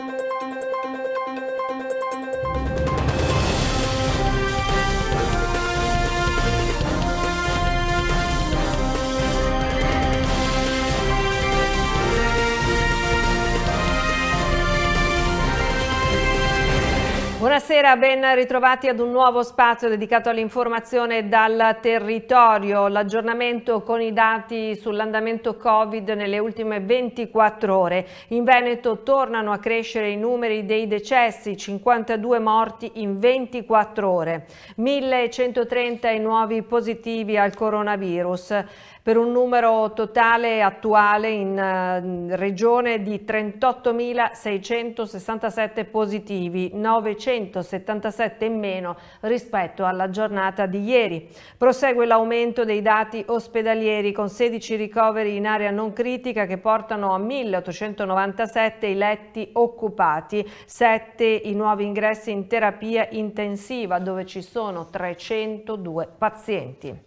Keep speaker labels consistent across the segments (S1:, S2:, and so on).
S1: Thank you. Buonasera, ben ritrovati ad un nuovo spazio dedicato all'informazione dal territorio, l'aggiornamento con i dati sull'andamento Covid nelle ultime 24 ore. In Veneto tornano a crescere i numeri dei decessi, 52 morti in 24 ore, 1130 i nuovi positivi al coronavirus per un numero totale attuale in eh, regione di 38.667 positivi, 900 277 in meno rispetto alla giornata di ieri. Prosegue l'aumento dei dati ospedalieri con 16 ricoveri in area non critica che portano a 1897 i letti occupati, 7 i nuovi ingressi in terapia intensiva dove ci sono 302 pazienti.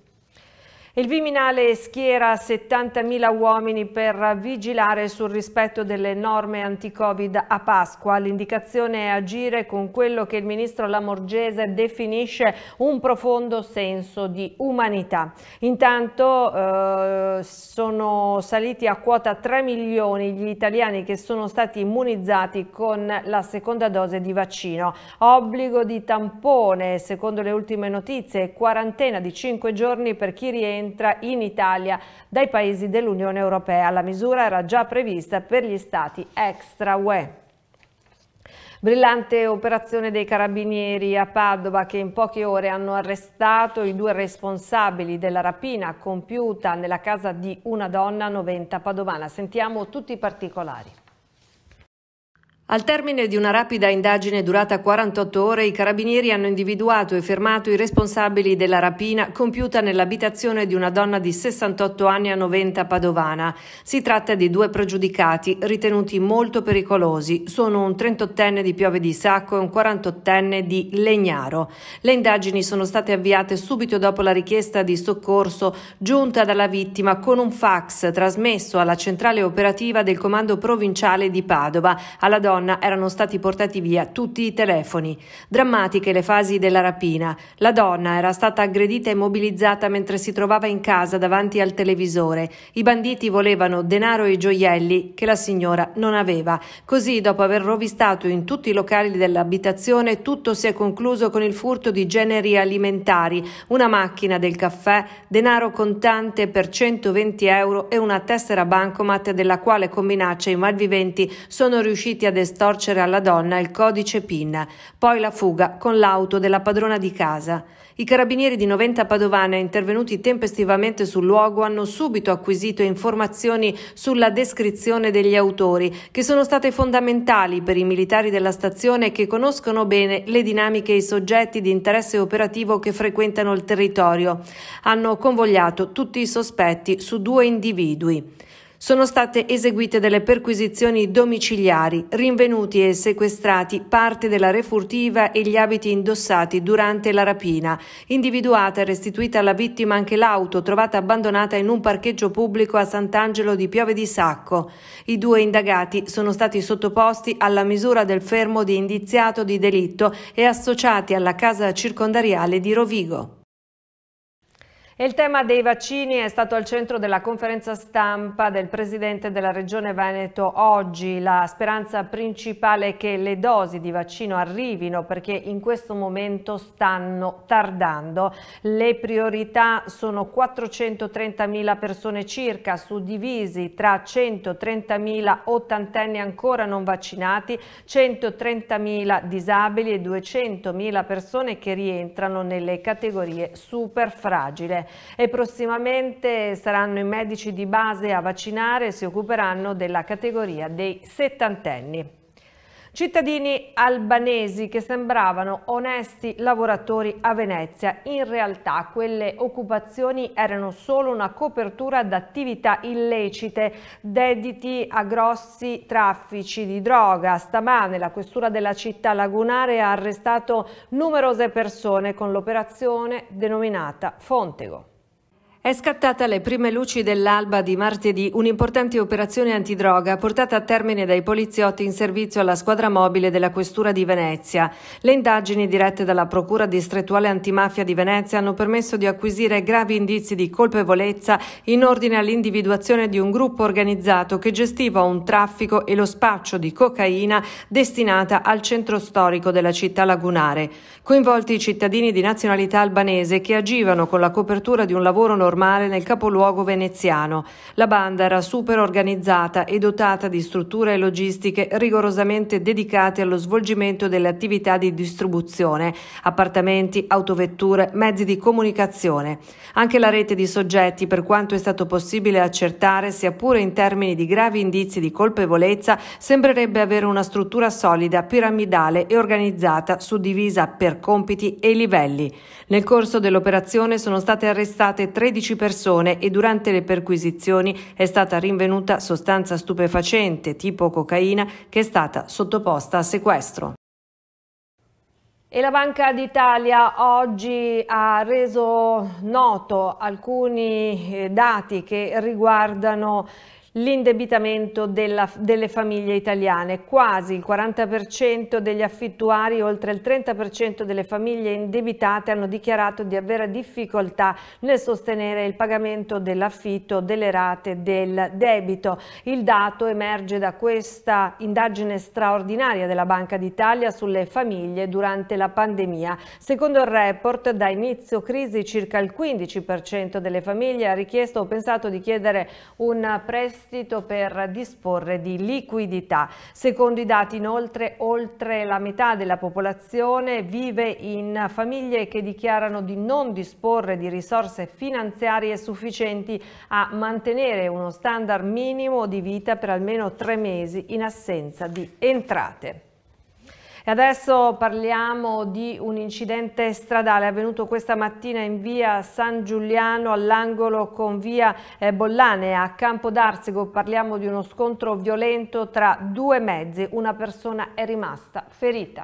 S1: Il Viminale schiera 70.000 uomini per vigilare sul rispetto delle norme anti-Covid a Pasqua. L'indicazione è agire con quello che il ministro Lamorgese definisce un profondo senso di umanità. Intanto eh, sono saliti a quota 3 milioni gli italiani che sono stati immunizzati con la seconda dose di vaccino. Obbligo di tampone, secondo le ultime notizie, quarantena di 5 giorni per chi rientra entra in Italia dai paesi dell'Unione Europea. La misura era già prevista per gli stati extra UE. Brillante operazione dei carabinieri a Padova che in poche ore hanno arrestato i due responsabili della rapina compiuta nella casa di una donna 90 padovana. Sentiamo tutti i particolari. Al termine di una rapida indagine durata 48 ore, i carabinieri hanno individuato e fermato i responsabili della rapina compiuta nell'abitazione di una donna di 68 anni a 90 Padovana. Si tratta di due pregiudicati ritenuti molto pericolosi. Sono un 38enne di Piove di Sacco e un 48enne di Legnaro. Le indagini sono state avviate subito dopo la richiesta di soccorso giunta dalla vittima con un fax trasmesso alla centrale operativa del comando provinciale di Padova alla donna donna erano stati portati via tutti i telefoni. Drammatiche le fasi della rapina. La donna era stata aggredita e mobilizzata mentre si trovava in casa davanti al televisore. I banditi volevano denaro e gioielli che la signora non aveva. Così, dopo aver rovistato in tutti i locali dell'abitazione, tutto si è concluso con il furto di generi alimentari, una macchina del caffè, denaro contante per 120 euro e una tessera bancomat della quale con minacce i malviventi sono riusciti ad estrarre estorcere alla donna il codice PIN, poi la fuga con l'auto della padrona di casa. I carabinieri di Noventa Padovana, intervenuti tempestivamente sul luogo, hanno subito acquisito informazioni sulla descrizione degli autori, che sono state fondamentali per i militari della stazione che conoscono bene le dinamiche e i soggetti di interesse operativo che frequentano il territorio. Hanno convogliato tutti i sospetti su due individui. Sono state eseguite delle perquisizioni domiciliari, rinvenuti e sequestrati parte della refurtiva e gli abiti indossati durante la rapina. Individuata e restituita alla vittima anche l'auto trovata abbandonata in un parcheggio pubblico a Sant'Angelo di Piove di Sacco. I due indagati sono stati sottoposti alla misura del fermo di indiziato di delitto e associati alla casa circondariale di Rovigo. Il tema dei vaccini è stato al centro della conferenza stampa del Presidente della Regione Veneto oggi. La speranza principale è che le dosi di vaccino arrivino perché in questo momento stanno tardando. Le priorità sono 430.000 persone circa suddivisi tra 130.000 ottantenni ancora non vaccinati, 130.000 disabili e 200.000 persone che rientrano nelle categorie super fragile e prossimamente saranno i medici di base a vaccinare e si occuperanno della categoria dei settantenni. Cittadini albanesi che sembravano onesti lavoratori a Venezia, in realtà quelle occupazioni erano solo una copertura d'attività illecite, dediti a grossi traffici di droga. Stamane la questura della città lagunare ha arrestato numerose persone con l'operazione denominata Fontego. È scattata alle prime luci dell'alba di martedì un'importante operazione antidroga portata a termine dai poliziotti in servizio alla squadra mobile della Questura di Venezia. Le indagini dirette dalla Procura distrettuale antimafia di Venezia hanno permesso di acquisire gravi indizi di colpevolezza in ordine all'individuazione di un gruppo organizzato che gestiva un traffico e lo spaccio di cocaina destinata al centro storico della città lagunare. Coinvolti i cittadini di nazionalità albanese che agivano con la copertura di un lavoro normale normale nel capoluogo veneziano. La banda era super organizzata e dotata di strutture logistiche rigorosamente dedicate allo svolgimento delle attività di distribuzione, appartamenti, autovetture, mezzi di comunicazione. Anche la rete di soggetti, per quanto è stato possibile accertare, sia pure in termini di gravi indizi di colpevolezza, sembrerebbe avere una struttura solida, piramidale e organizzata, suddivisa per compiti e livelli. Nel corso dell'operazione sono state arrestate 13 11 persone e durante le perquisizioni è stata rinvenuta sostanza stupefacente tipo cocaina che è stata sottoposta a sequestro. E la Banca d'Italia oggi ha reso noto alcuni eh, dati che riguardano l'indebitamento delle famiglie italiane. Quasi il 40% degli affittuari, oltre il 30% delle famiglie indebitate hanno dichiarato di avere difficoltà nel sostenere il pagamento dell'affitto, delle rate del debito. Il dato emerge da questa indagine straordinaria della Banca d'Italia sulle famiglie durante la pandemia. Secondo il report, da inizio crisi circa il 15% delle famiglie ha richiesto o pensato di chiedere un prestito prestito per disporre di liquidità. Secondo i dati inoltre oltre la metà della popolazione vive in famiglie che dichiarano di non disporre di risorse finanziarie sufficienti a mantenere uno standard minimo di vita per almeno tre mesi in assenza di entrate. E adesso parliamo di un incidente stradale avvenuto questa mattina in via San Giuliano all'angolo con via eh, Bollane a Campo d'Arsego. Parliamo di uno scontro violento tra due mezzi. Una persona è rimasta ferita.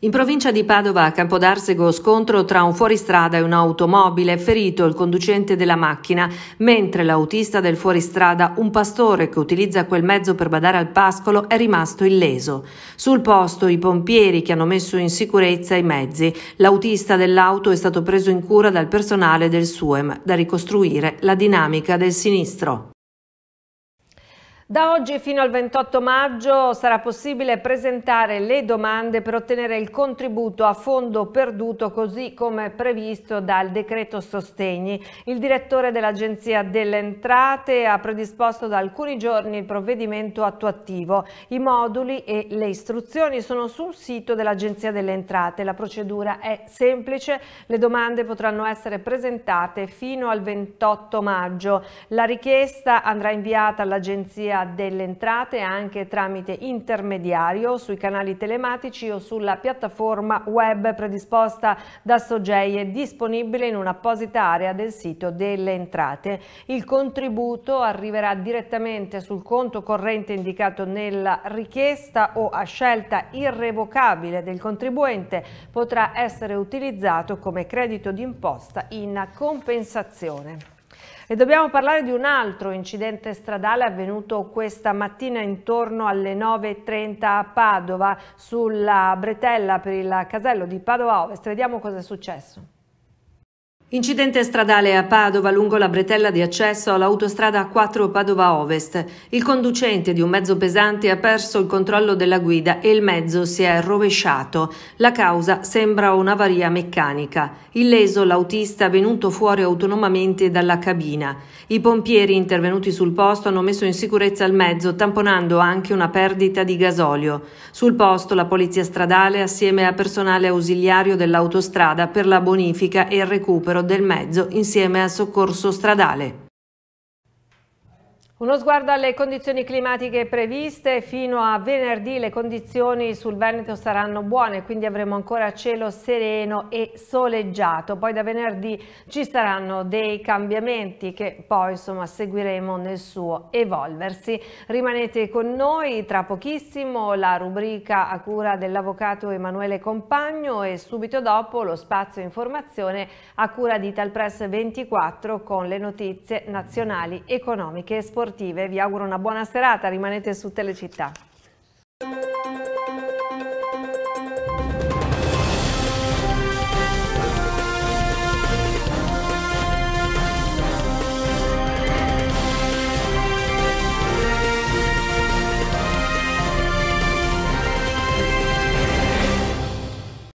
S1: In provincia di Padova, a Campodarsego, scontro tra un fuoristrada e un'automobile, ferito il conducente della macchina, mentre l'autista del fuoristrada, un pastore che utilizza quel mezzo per badare al pascolo, è rimasto illeso. Sul posto i pompieri che hanno messo in sicurezza i mezzi. L'autista dell'auto è stato preso in cura dal personale del SUEM, da ricostruire la dinamica del sinistro. Da oggi fino al 28 maggio sarà possibile presentare le domande per ottenere il contributo a fondo perduto così come previsto dal decreto sostegni. Il direttore dell'Agenzia delle Entrate ha predisposto da alcuni giorni il provvedimento attuativo. I moduli e le istruzioni sono sul sito dell'Agenzia delle Entrate. La procedura è semplice, le domande potranno essere presentate fino al 28 maggio. La richiesta andrà inviata all'Agenzia dell'Agenzia delle Entrate anche tramite intermediario sui canali telematici o sulla piattaforma web predisposta da Sogei e disponibile in un'apposita area del sito delle Entrate. Il contributo arriverà direttamente sul conto corrente indicato nella richiesta o a scelta irrevocabile del contribuente potrà essere utilizzato come credito d'imposta in compensazione. E dobbiamo parlare di un altro incidente stradale avvenuto questa mattina intorno alle 9.30 a Padova, sulla bretella per il casello di Padova Ovest. Vediamo cosa è successo. Incidente stradale a Padova lungo la bretella di accesso all'autostrada A4 Padova Ovest. Il conducente di un mezzo pesante ha perso il controllo della guida e il mezzo si è rovesciato. La causa sembra un'avaria meccanica. Illeso l'autista è venuto fuori autonomamente dalla cabina. I pompieri intervenuti sul posto hanno messo in sicurezza il mezzo tamponando anche una perdita di gasolio. Sul posto la polizia stradale assieme a personale ausiliario dell'autostrada per la bonifica e il recupero del mezzo insieme al soccorso stradale. Uno sguardo alle condizioni climatiche previste, fino a venerdì le condizioni sul Veneto saranno buone, quindi avremo ancora cielo sereno e soleggiato, poi da venerdì ci saranno dei cambiamenti che poi insomma seguiremo nel suo evolversi. Rimanete con noi tra pochissimo la rubrica a cura dell'avvocato Emanuele Compagno e subito dopo lo spazio informazione a cura di Talpress 24 con le notizie nazionali, economiche e sportive sportive. Vi auguro una buona serata, rimanete su Telecittà.